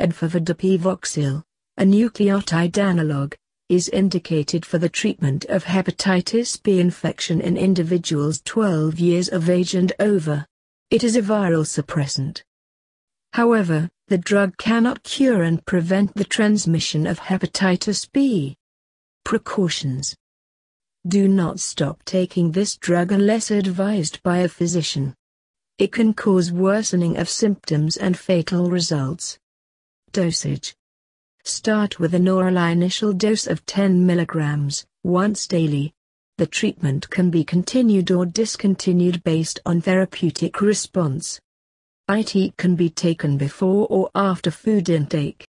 Adfavodopivoxil, a nucleotide analog, is indicated for the treatment of hepatitis B infection in individuals 12 years of age and over. It is a viral suppressant. However, the drug cannot cure and prevent the transmission of hepatitis B. Precautions Do not stop taking this drug unless advised by a physician. It can cause worsening of symptoms and fatal results. Dosage Start with an oral initial dose of 10 mg, once daily. The treatment can be continued or discontinued based on therapeutic response. IT can be taken before or after food intake.